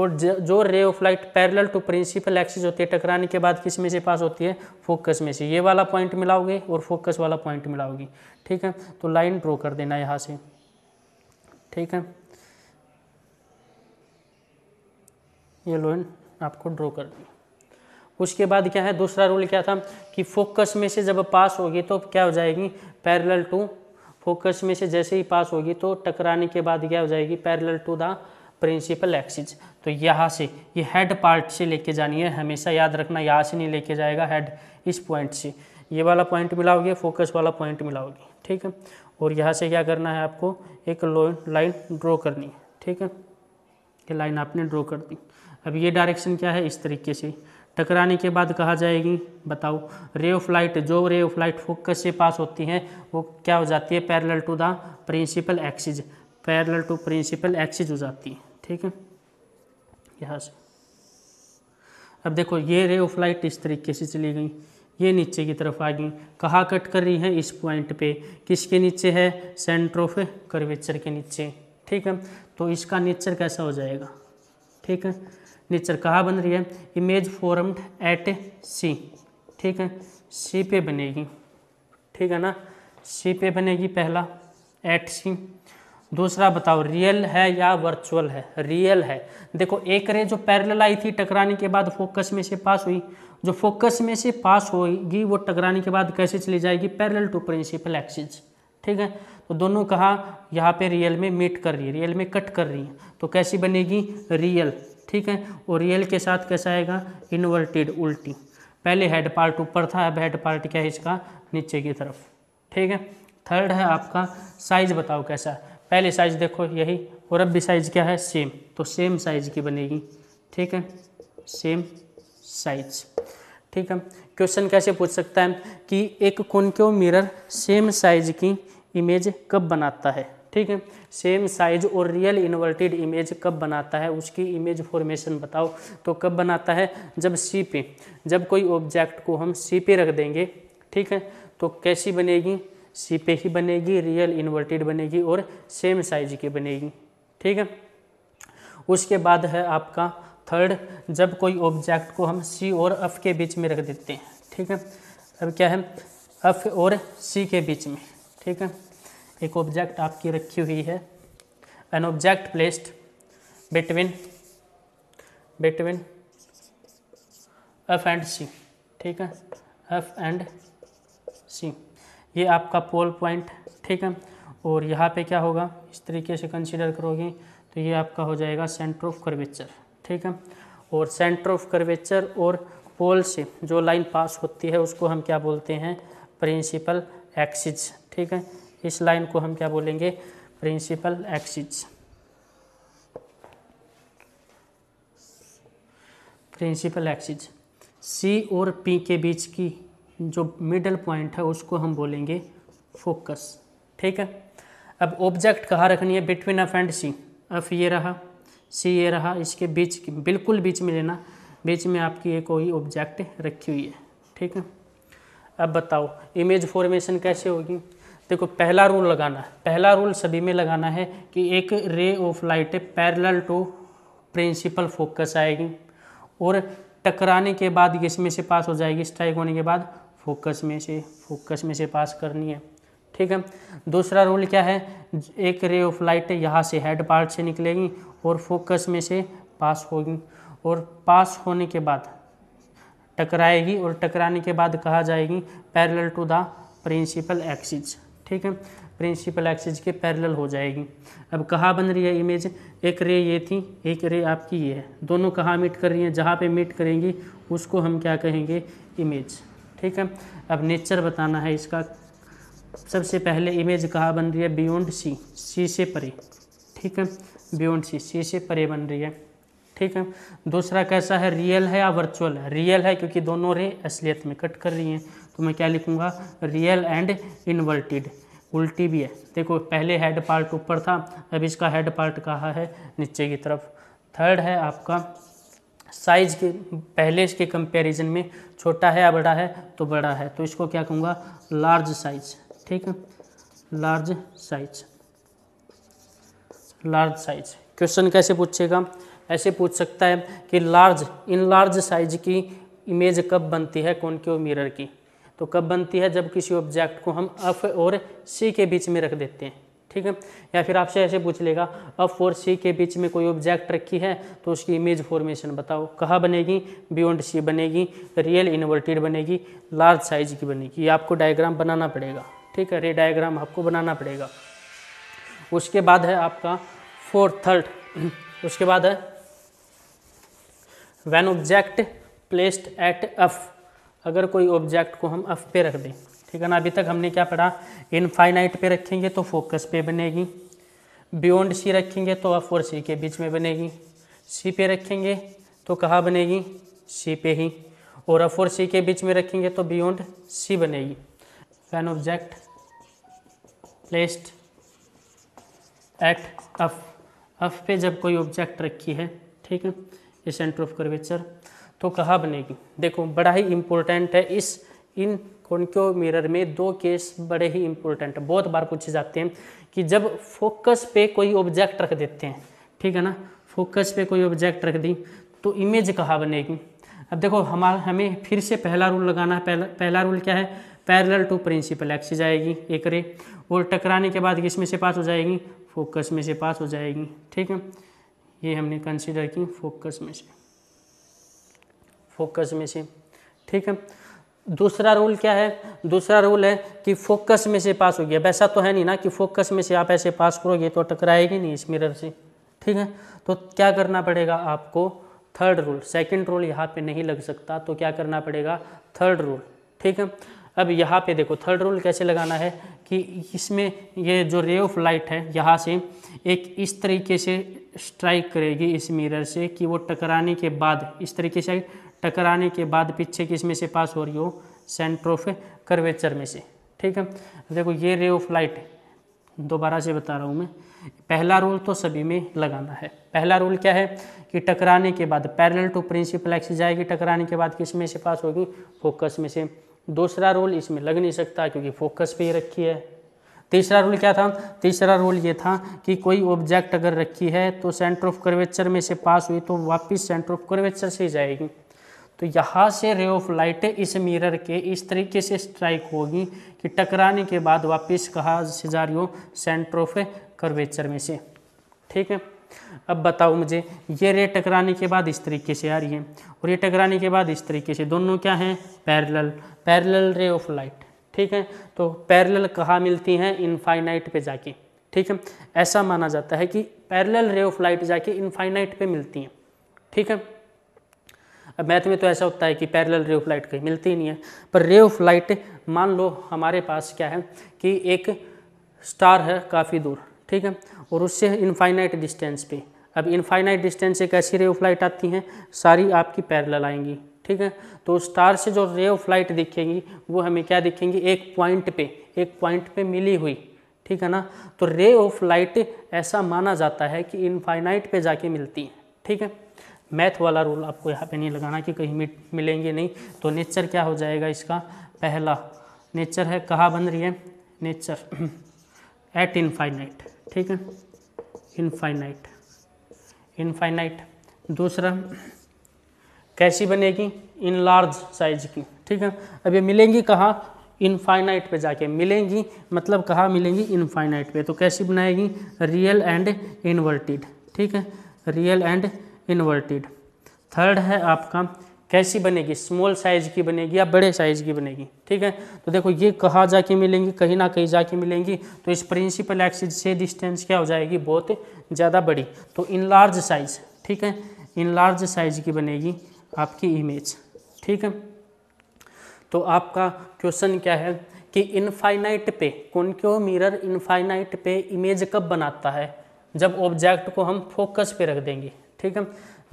और जो ray of light parallel to principal axis होती है टकराने के बाद किस में से पास होती है फोकस में से ये वाला पॉइंट मिलाओगे और फोकस वाला पॉइंट मिलाओगी ठीक है तो लाइन ड्रॉ कर देना यहाँ से ठीक है ये लाइन आपको ड्रॉ कर दी उसके बाद क्या है दूसरा रूल क्या था कि फोकस में से जब पास होगी तो क्या हो जाएगी पैरल टू फोकस में से जैसे ही पास होगी तो टकराने के बाद क्या हो जाएगी parallel to the principal axis तो यहाँ से ये हेड पार्ट से लेके जानी है हमेशा याद रखना यहाँ से नहीं लेके जाएगा हेड इस पॉइंट से ये वाला पॉइंट मिलाओगे फोकस वाला पॉइंट मिलाओगे ठीक है और यहाँ से क्या करना है आपको एक लाइन ड्रॉ करनी है ठीक है ये लाइन आपने ड्रॉ कर दी अब ये डायरेक्शन क्या है इस तरीके से टकराने के बाद कहा जाएगी बताओ रे ऑफ लाइट जो रे ऑफ लाइट फोकस से पास होती है वो क्या हो जाती है parallel to the principal axis parallel to principal axis हो जाती है ठीक है यहाँ से अब देखो ये रे ऑफ लाइट इस तरीके से चली गई ये नीचे की तरफ आ गई कहाँ कट कर रही है इस पॉइंट पे किसके नीचे है सेंटर ऑफ कर्वेचर के नीचे ठीक है तो इसका नेचर कैसा हो जाएगा ठीक है नेचर कहाँ बन रही है इमेज फॉर्म्ड एट सी ठीक है सी पे बनेगी ठीक है ना सी पे बनेगी पहला एट सी दूसरा बताओ रियल है या वर्चुअल है रियल है देखो एक रे जो पैरेलल आई थी टकराने के बाद फोकस में से पास हुई जो फोकस में से पास होगी वो टकराने के बाद कैसे चली जाएगी पैरेलल टू प्रिंसिपल एक्सिस ठीक है तो दोनों कहा यहाँ पे रियल में मीट कर रही है रियल में कट कर रही है तो कैसी बनेगी रियल ठीक है और रियल के साथ कैसा आएगा इन्वर्टेड उल्टी पहले हेड पार्ट ऊपर था अब हेड पार्ट क्या है इसका नीचे की तरफ ठीक है थर्ड है आपका साइज बताओ कैसा है पहले साइज देखो यही और अब भी साइज क्या है सेम तो सेम साइज की बनेगी ठीक है सेम साइज ठीक है क्वेश्चन कैसे पूछ सकता है कि एक क्यों मिरर सेम साइज की इमेज कब बनाता है ठीक है सेम साइज और रियल इन्वर्टेड इमेज कब बनाता है उसकी इमेज फॉर्मेशन बताओ तो कब बनाता है जब सी पे जब कोई ऑब्जेक्ट को हम सी पे रख देंगे ठीक है तो कैसी बनेगी सी पे ही बनेगी रियल इन्वर्टेड बनेगी और सेम साइज की बनेगी ठीक है उसके बाद है आपका थर्ड जब कोई ऑब्जेक्ट को हम सी और एफ के बीच में रख देते हैं ठीक है अब क्या है एफ और सी के बीच में ठीक है एक ऑब्जेक्ट आपकी रखी हुई है an object placed between between F and C ठीक है एफ एंड सी ये आपका पोल पॉइंट ठीक है और यहाँ पे क्या होगा इस तरीके से कंसिडर करोगे तो ये आपका हो जाएगा सेंटर ऑफ कर्वेचर ठीक है और सेंटर ऑफ कर्वेचर और पोल से जो लाइन पास होती है उसको हम क्या बोलते हैं प्रिंसिपल एक्सिज ठीक है इस लाइन को हम क्या बोलेंगे principal axis principal axis C और पी के बीच की जो मिडल पॉइंट है उसको हम बोलेंगे फोकस ठीक है अब ऑब्जेक्ट कहाँ रखनी है between F and C F ये रहा सी ये रहा इसके बीच बिल्कुल बीच में लेना बीच में आपकी ये कोई ऑब्जेक्ट रखी हुई है ठीक है अब बताओ इमेज फॉर्मेशन कैसे होगी देखो पहला रूल लगाना है पहला रूल सभी में लगाना है कि एक ray of light parallel to principal focus आएगी और टकराने के बाद इसमें से पास हो जाएगी स्ट्राइक होने के बाद फोकस में से फोकस में से पास करनी है ठीक है दूसरा रूल क्या है एक रे ऑफ लाइट यहाँ से हेड पार्ट से निकलेगी और फोकस में से पास होगी और पास होने के बाद टकराएगी और टकराने के बाद कहा जाएगी parallel to the principal axis ठीक है प्रिंसिपल एक्सिस के पैरेलल हो जाएगी अब कहाँ बन रही है इमेज एक रे ये थी एक रे आपकी ये है दोनों कहाँ मीट कर रही हैं जहाँ पे मीट करेंगी उसको हम क्या कहेंगे इमेज ठीक है अब नेचर बताना है इसका सबसे पहले इमेज कहाँ बन रही है बियॉन्ड सी सी से परे ठीक है बियॉन्ड सी सी से परे बन रही है ठीक है दूसरा कैसा है रियल है या वर्चुअल है रियल है क्योंकि दोनों रे असलियत में कट कर रही हैं तो मैं क्या लिखूँगा रियल एंड इन्वर्टेड उल्टी भी है देखो पहले हेड पार्ट ऊपर था अब इसका हेड पार्ट कहाँ है नीचे की तरफ थर्ड है आपका साइज के पहले के कंपैरिजन में छोटा है या बड़ा है तो बड़ा है तो इसको क्या कहूँगा लार्ज साइज ठीक है large size large size question कैसे पूछेगा ऐसे पूछ सकता है कि लार्ज इन लार्ज साइज की इमेज कब बनती है कौन के मिरर की तो कब बनती है जब किसी ऑब्जेक्ट को हम एफ और सी के बीच में रख देते हैं ठीक है या फिर आपसे ऐसे पूछ लेगा अब फोर सी के बीच में कोई ऑब्जेक्ट रखी है तो उसकी इमेज फॉर्मेशन बताओ कहाँ बनेगी बियॉन्ड सी बनेगी रियल इन्वर्टेड बनेगी लार्ज साइज की बनेगी ये आपको डायग्राम बनाना पड़ेगा ठीक है रे डायग्राम आपको बनाना पड़ेगा उसके बाद है आपका फोर्थ थर्ड उसके बाद है when object placed at F अगर कोई ऑब्जेक्ट को हम एफ पे रख दें ठीक है ना अभी तक हमने क्या पढ़ा इनफाइनाइट पे रखेंगे तो फोकस पे बनेगी बियॉन्ड सी रखेंगे तो एफ और सी के बीच में बनेगी सी पे रखेंगे तो कहाँ बनेगी सी पे ही और एफ और सी के बीच में रखेंगे तो बियॉन्ड सी बनेगी when object placed at F F पे जब कोई ऑब्जेक्ट रखी है ठीक है ये सेंटर ऑफ कर्वेचर तो कहाँ बनेगी देखो बड़ा ही इम्पोर्टेंट है इस इन कॉन्क्यो मिरर में दो केस बड़े ही इंपॉर्टेंट बहुत बार पूछे जाते हैं कि जब फोकस पे कोई ऑब्जेक्ट रख देते हैं ठीक है ना फोकस पे कोई ऑब्जेक्ट रख दी तो इमेज कहाँ बनेगी अब देखो हमारा हमें फिर से पहला रूल लगाना है पहला पहला रूल क्या है पैरेलल टू प्रिंसिपल एक्सिस आएगी एक रे और टकराने के बाद किस में से पास हो जाएगी फोकस में से पास हो जाएगी ठीक है ये हमने कंसिडर की फोकस में से फोकस में से ठीक है दूसरा रूल क्या है दूसरा रूल है कि फोकस में से पास हो गया वैसा तो है नहीं ना कि फोकस में से आप ऐसे पास करोगे तो टकराएगी नहीं इस मिरर से ठीक है तो क्या करना पड़ेगा आपको थर्ड रूल सेकंड रूल यहाँ पे नहीं लग सकता तो क्या करना पड़ेगा थर्ड रूल ठीक है अब यहाँ पे देखो थर्ड रूल कैसे लगाना है कि इसमें ये जो रे ऑफ लाइट है यहाँ से एक इस तरीके से स्ट्राइक करेगी इस मिरर से कि वो टकराने के बाद इस तरीके से टकराने के बाद पीछे किस में से पास हो रही हो सेंटर ऑफ कर्वेचर में से ठीक है देखो ये रे ऑफ लाइट दोबारा से बता रहा हूँ मैं पहला रूल तो सभी में लगाना है पहला रूल क्या है कि टकराने के बाद पैरेलल टू प्रिंसिपल एक्स जाएगी टकराने के बाद किस में से पास होगी फोकस में से दूसरा रूल इसमें लग नहीं सकता क्योंकि फोकस पे ही रखी है तीसरा रूल क्या था तीसरा रूल ये था कि कोई ऑब्जेक्ट अगर रखी है तो सेंटर ऑफ कर्वेचर में से पास हुई तो वापस सेंटर ऑफ कर्वेचर से ही जाएगी तो यहाँ से रे ऑफ लाइट इस मिरर के इस तरीके से स्ट्राइक होगी कि टकराने के बाद वापस कहा सिजारियो सेंटर ऑफ कर्वेचर में से ठीक है अब बताओ मुझे ये रे टकराने के बाद इस तरीके से आ रही है और ये टकराने के बाद इस तरीके से दोनों क्या हैं parallel parallel ray of light ठीक है तो पैरेलल कहाँ मिलती हैं इनफाइनाइट पे जाके ठीक है ऐसा माना जाता है कि पैरेलल रे ऑफ लाइट जाके इनफाइनाइट पे मिलती हैं ठीक है अब मैथ में तो ऐसा होता है कि पैरेलल रे ऑफ लाइट कहीं मिलती नहीं है पर रे ऑफ लाइट मान लो हमारे पास क्या है कि एक स्टार है काफ़ी दूर ठीक है और उससे इनफाइनाइट डिस्टेंस पे अब इनफाइनाइट डिस्टेंस से कैसी रे ऑफ लाइट आती हैं सारी आपकी पैरेलल आएंगी ठीक है तो स्टार से जो रे ऑफ लाइट दिखेंगी वो हमें क्या दिखेंगी एक पॉइंट पे एक पॉइंट पे मिली हुई ठीक है ना तो रे ऑफ लाइट ऐसा माना जाता है कि इनफाइनाइट पे जाके मिलती है ठीक है मैथ वाला रूल आपको यहाँ पे नहीं लगाना कि कहीं मिलेंगे नहीं तो नेचर क्या हो जाएगा इसका पहला नेचर है कहाँ बन रही है नेचर एट इनफाइनाइट ठीक है इनफाइनाइट इनफाइनाइट दूसरा कैसी बनेगी इन लार्ज साइज की ठीक है अब ये मिलेंगी कहाँ इनफाइनाइट पे जाके मिलेंगी मतलब कहाँ मिलेंगी इनफाइनाइट पे तो कैसी बनाएगी रियल एंड इन्वर्टिड ठीक है रियल एंड इन्वर्टेड थर्ड है आपका कैसी बनेगी स्मॉल साइज की बनेगी या बड़े साइज की बनेगी ठीक है तो देखो ये कहाँ जाके मिलेंगी कहीं ना कहीं जाके मिलेंगी तो इस प्रिंसिपल एक्सिस से डिस्टेंस क्या हो जाएगी बहुत ज़्यादा बड़ी तो इन लार्ज साइज ठीक है इन लार्ज साइज की बनेगी आपकी इमेज ठीक है तो आपका क्वेश्चन क्या है कि इनफाइनाइट पे कौन क्यों मिरर इनफाइनाइट पे इमेज कब बनाता है जब ऑब्जेक्ट को हम फोकस पे रख देंगे ठीक है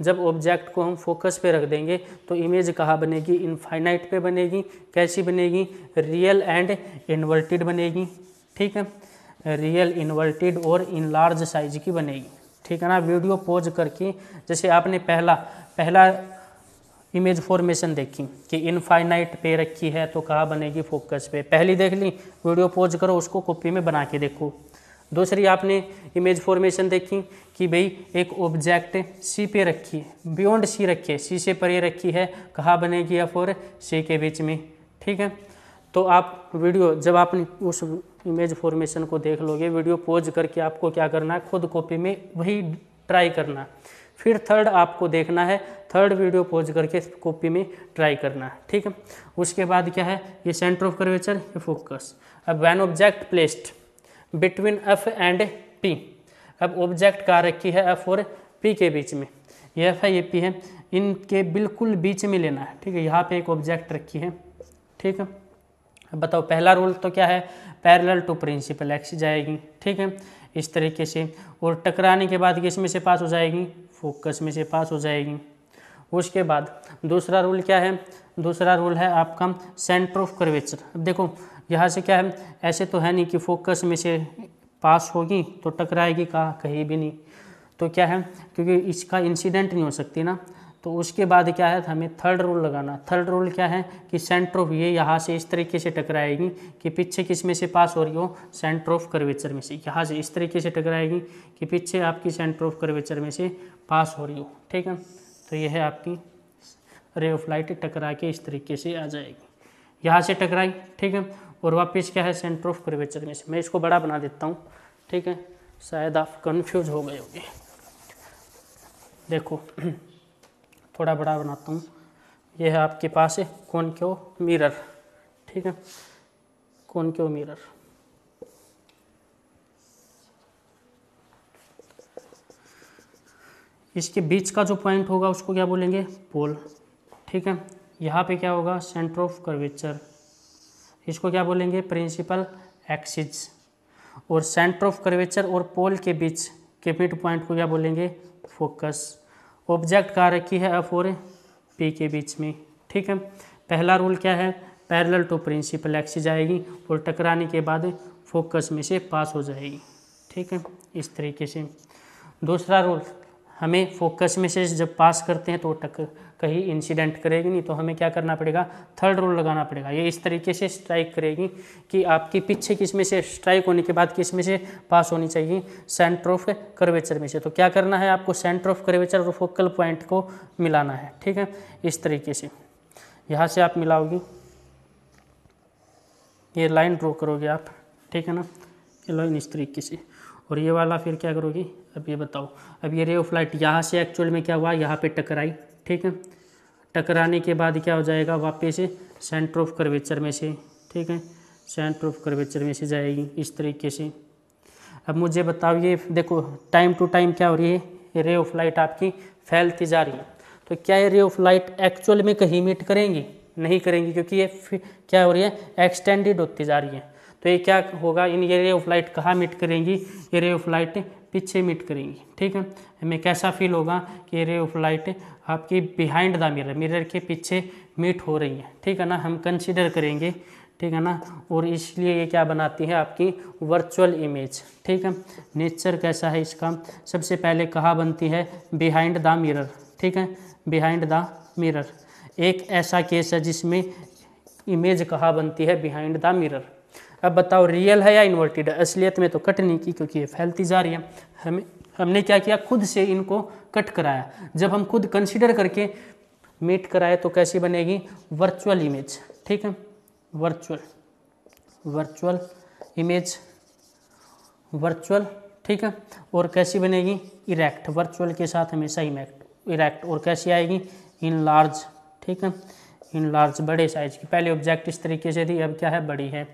जब ऑब्जेक्ट को हम फोकस पे रख देंगे तो इमेज कहाँ बनेगी इनफाइनाइट पे बनेगी कैसी बनेगी रियल एंड इन्वर्टेड बनेगी ठीक है रियल इन्वर्टेड और इन लार्ज साइज की बनेगी ठीक है ना वीडियो पॉज करके जैसे आपने पहला पहला इमेज फॉर्मेशन देखी कि इनफाइनाइट पे रखी है तो कहाँ बनेगी फोकस पे पहली देख ली वीडियो पॉज करो उसको कॉपी में बना के देखो दूसरी आपने इमेज फॉर्मेशन देखी कि भाई एक ऑब्जेक्ट सी पे रखी है बियॉन्ड सी रखी है सी से परे रखी है कहाँ बनेगी एफ और सी के बीच में ठीक है तो आप वीडियो जब आप उस इमेज फॉर्मेशन को देख लोगे वीडियो पॉज करके आपको क्या करना है खुद कॉपी में वही ट्राई करना फिर थर्ड आपको देखना है थर्ड वीडियो पॉज करके कॉपी में ट्राई करना है ठीक है उसके बाद क्या है ये सेंटर ऑफ कर्वेचर ये फोकस अब when object placed between F and P अब ऑब्जेक्ट कहा रखी है एफ और पी के बीच में ये एफ है ये पी है इनके बिल्कुल बीच में लेना है ठीक है यहाँ पे एक ऑब्जेक्ट रखी है ठीक है अब बताओ पहला रूल तो क्या है पैरेलल टू प्रिंसिपल एक्स जाएगी ठीक है इस तरीके से और टकराने के बाद किस में से पास हो जाएगी फोकस में से पास हो जाएगी उसके बाद दूसरा रूल क्या है दूसरा रूल है आपका सेंटर ऑफ कर्वेचर अब देखो यहाँ से क्या है ऐसे तो है नहीं कि फोकस में से पास होगी तो टकराएगी कहाँ कहीं भी नहीं तो क्या है क्योंकि इसका इंसिडेंट नहीं हो सकती ना तो उसके बाद क्या है हमें थर्ड रूल लगाना थर्ड रूल क्या है कि सेंटर ऑफ ये यहाँ से इस तरीके से टकराएगी कि पीछे किस में से पास हो रही हो सेंटर ऑफ कर्वेचर में से यहाँ से इस तरीके से टकराएगी कि पीछे आपकी सेंटर ऑफ कर्वेचर में से पास हो रही हो ठीक है तो यह है आपकी रे ऑफ लाइट टकरा के इस तरीके से आ जाएगी यहाँ से टकराई ठीक है और वापस क्या है सेंटर ऑफ कर्वेचर में से मैं इसको बड़ा बना देता हूँ ठीक है शायद आप कन्फ्यूज हो गए होंगे देखो थोड़ा बड़ा बनाता हूँ यह है आपके पास है कौन क्यों मिरर ठीक है कौन क्यों मिरर इसके बीच का जो पॉइंट होगा उसको क्या बोलेंगे पोल ठीक है यहाँ पे क्या होगा सेंटर ऑफ कर्वेचर इसको क्या बोलेंगे प्रिंसिपल एक्सिस और सेंटर ऑफ कर्वेचर और पोल के बीच के मिड पॉइंट को क्या बोलेंगे फोकस ऑब्जेक्ट कहाँ रखी है एफ और पी के बीच में ठीक है पहला रूल क्या है पैरेलल टू प्रिंसिपल एक्सिस आएगी और टकराने के बाद फोकस में से पास हो जाएगी ठीक है इस तरीके से दूसरा रूल हमें फोकस मैसेज जब पास करते हैं तो टक कहीं इंसिडेंट करेगी नहीं तो हमें क्या करना पड़ेगा थर्ड रोल लगाना पड़ेगा ये इस तरीके से स्ट्राइक करेगी कि आपके पीछे किस में से स्ट्राइक होने के बाद किस में से पास होनी चाहिए सेंटर ऑफ कर्वेचर में से तो क्या करना है आपको सेंटर ऑफ कर्वेचर और फोकल पॉइंट को मिलाना है ठीक है इस तरीके से यहाँ से आप मिलाओगी ये लाइन ड्रॉ करोगे आप ठीक है ना ये लाइन इस तरीके से और ये वाला फिर क्या करोगी अब ये बताओ अब ये रे ऑफ लाइट यहाँ से एक्चुअल में क्या हुआ यहाँ पे टकराई ठीक है टकराने के बाद क्या हो जाएगा वापस से सेंटर ऑफ कर्वेचर में से ठीक है सेंटर ऑफ कर्वेचर में से जाएगी इस तरीके से अब मुझे बताओ ये देखो टाइम टू टाइम क्या हो रही है रे ऑफ लाइट आपकी फैलती जा रही है तो क्या ये रे ऑफ लाइट एक्चुअल में कहीं मीट करेंगी नहीं करेंगी क्योंकि ये क्या हो रही है एक्सटेंडेड होती जा रही है तो ये क्या होगा इन ये रे ऑफ लाइट कहाँ मीट करेंगी ये रे ऑफ लाइट पीछे मिट करेंगी ठीक है हमें कैसा फील होगा कि रे ऑफ लाइट आपकी बिहाइंड द मिरर मिरर के पीछे मीट हो रही है ठीक है ना हम कंसिडर करेंगे ठीक है ना और इसलिए ये क्या बनाती है आपकी वर्चुअल इमेज ठीक है नेचर कैसा है इसका सबसे पहले कहाँ बनती है बिहाइंड द मिरर ठीक है बिहाइंड द मिरर एक ऐसा केस है जिसमें इमेज कहाँ बनती है बिहाइंड द मिरर अब बताओ रियल है या इन्वर्टेड है असलियत में तो कट नहीं की क्योंकि ये फैलती जा रही है हमें हमने क्या किया खुद से इनको कट कराया जब हम खुद कंसिडर करके मेट कराए तो कैसी बनेगी वर्चुअल इमेज ठीक है वर्चुअल वर्चुअल इमेज वर्चुअल ठीक है और कैसी बनेगी इरेक्ट वर्चुअल के साथ हमेशा इमेक्ट इरेक्ट और कैसी आएगी इन लार्ज ठीक है इन लार्ज बड़े साइज की पहले ऑब्जेक्ट इस तरीके से थी अब क्या है बड़ी है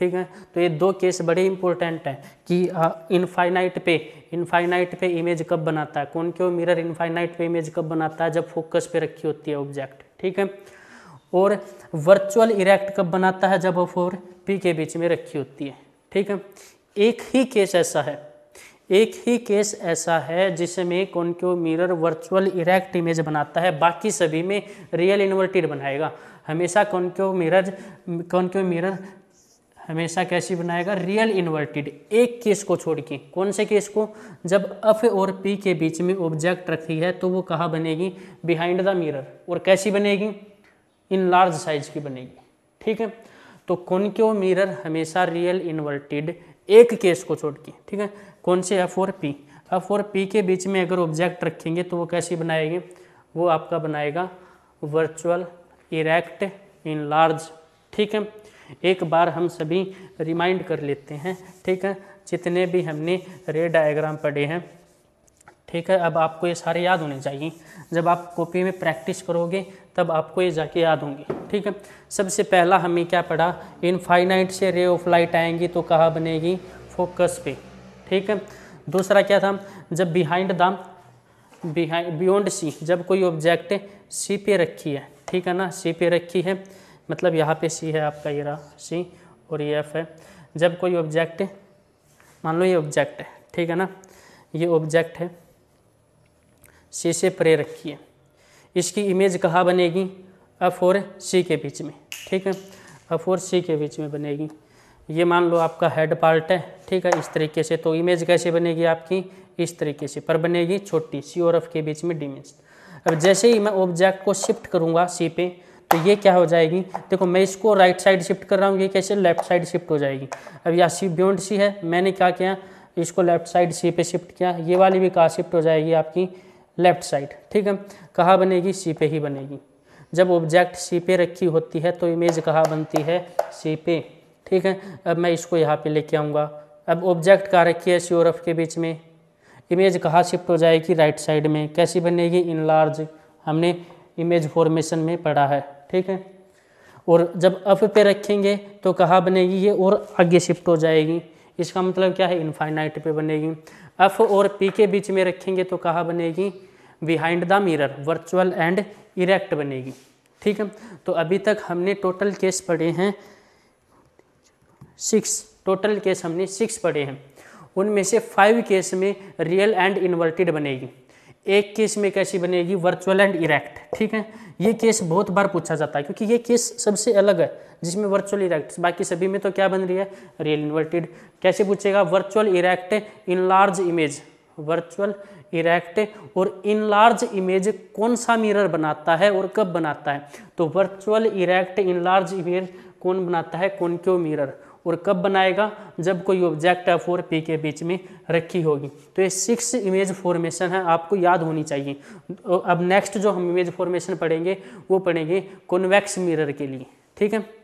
ठीक है तो ये दो केस बड़े इंपॉर्टेंट हैं कि इनफाइनाइट पे इनफाइनाइट पे इमेज कब बनाता है कौन क्यों मिरर इनफाइनाइट पे इमेज कब बनाता है जब फोकस पे रखी होती है ऑब्जेक्ट ठीक है और वर्चुअल इरेक्ट कब बनाता है जब ऑफ और पी के बीच में रखी होती है ठीक है एक ही केस ऐसा है एक ही केस ऐसा है जिसमें concave mirror virtual erect image बनाता है बाकी सभी में रियल इन्वर्टेड बनाएगा हमेशा कॉन्क्यो मिरर कॉन्क्यो मिरर हमेशा कैसी बनाएगा रियल इन्वर्टेड एक केस को छोड़ के कौन से केस को जब एफ और पी के बीच में ऑब्जेक्ट रखी है तो वो कहाँ बनेगी बिहाइंड द मिरर और कैसी बनेगी इन लार्ज साइज की बनेगी ठीक है तो कौन क्यों मिरर हमेशा रियल इन्वर्टेड एक केस को छोड़ के ठीक है कौन से एफ और पी एफ और पी के बीच में अगर ऑब्जेक्ट रखेंगे तो वो कैसी बनाएगी वो आपका बनाएगा वर्चुअल इरेक्ट इन लार्ज ठीक है एक बार हम सभी रिमाइंड कर लेते हैं ठीक है जितने भी हमने रे डायग्राम पढ़े हैं ठीक है अब आपको ये सारे याद होने चाहिए जब आप कॉपी में प्रैक्टिस करोगे तब आपको ये जाके याद होंगे ठीक है सबसे पहला हमें क्या पढ़ा इनफाइनाइट से रे ऑफ लाइट आएंगी तो कहाँ बनेगी फोकस पे ठीक है दूसरा क्या था जब बिहाइंड दाम बिहाइंड बियॉन्ड सी जब कोई ऑब्जेक्ट सी पे रखी है ठीक है ना सी पे रखी है मतलब यहाँ पे सी है आपका ये रहा सी और ये एफ है जब कोई ऑब्जेक्ट मान लो ये ऑब्जेक्ट है ठीक है ना ये ऑब्जेक्ट है सी से परे रखिए इसकी इमेज कहाँ बनेगी एफ और सी के बीच में ठीक है एफ और सी के बीच में बनेगी ये मान लो आपका हेड पार्ट है ठीक है इस तरीके से तो इमेज कैसे बनेगी आपकी इस तरीके से पर बनेगी छोटी सी और एफ के बीच में डिमेज अब जैसे ही मैं ऑब्जेक्ट को शिफ्ट करूँगा सी पे तो ये क्या हो जाएगी देखो मैं इसको राइट साइड शिफ्ट कर रहा हूँ ये कैसे लेफ्ट साइड शिफ्ट हो जाएगी अब यहाँ सी बियड सी है मैंने क्या किया इसको लेफ्ट साइड सी पे शिफ्ट किया ये वाली भी कहाँ शिफ्ट हो जाएगी आपकी लेफ्ट साइड ठीक है कहाँ बनेगी सी पे ही बनेगी जब ऑब्जेक्ट सी पे रखी होती है तो इमेज कहाँ बनती है सी पे ठीक है अब मैं इसको यहाँ पे लेके आऊँगा अब ऑब्जेक्ट कहाँ रखी है सी और एफ के बीच में इमेज कहाँ शिफ्ट हो जाएगी राइट साइड में कैसी बनेगी इन लार्ज हमने इमेज फॉर्मेशन में पढ़ा है ठीक है और जब अप पे रखेंगे तो कहाँ बनेगी ये और आगे शिफ्ट हो जाएगी इसका मतलब क्या है इनफाइनाइट पे बनेगी एफ और पी के बीच में रखेंगे तो कहाँ बनेगी behind the mirror virtual and erect बनेगी ठीक है तो अभी तक हमने टोटल केस पढ़े हैं सिक्स टोटल केस हमने सिक्स पढ़े हैं उनमें से फाइव केस में रियल एंड इन्वर्टेड बनेगी एक केस में कैसी बनेगी वर्चुअल एंड इरेक्ट ठीक है ये केस बहुत बार पूछा जाता है क्योंकि ये केस सबसे अलग है जिसमें वर्चुअल इरेक्ट बाकी सभी में तो क्या बन रही है रियल इन्वर्टेड कैसे पूछेगा virtual erect enlarged image virtual erect और इन लार्ज इमेज कौन सा मिरर बनाता है और कब बनाता है तो virtual erect enlarged image कौन बनाता है कौन क्यों मिरर और कब बनाएगा जब कोई ऑब्जेक्ट एफ और पी के बीच में रखी होगी तो ये सिक्स इमेज फॉर्मेशन है आपको याद होनी चाहिए अब नेक्स्ट जो हम इमेज फॉर्मेशन पढ़ेंगे वो पढ़ेंगे कॉन्वेक्स मिरर के लिए ठीक है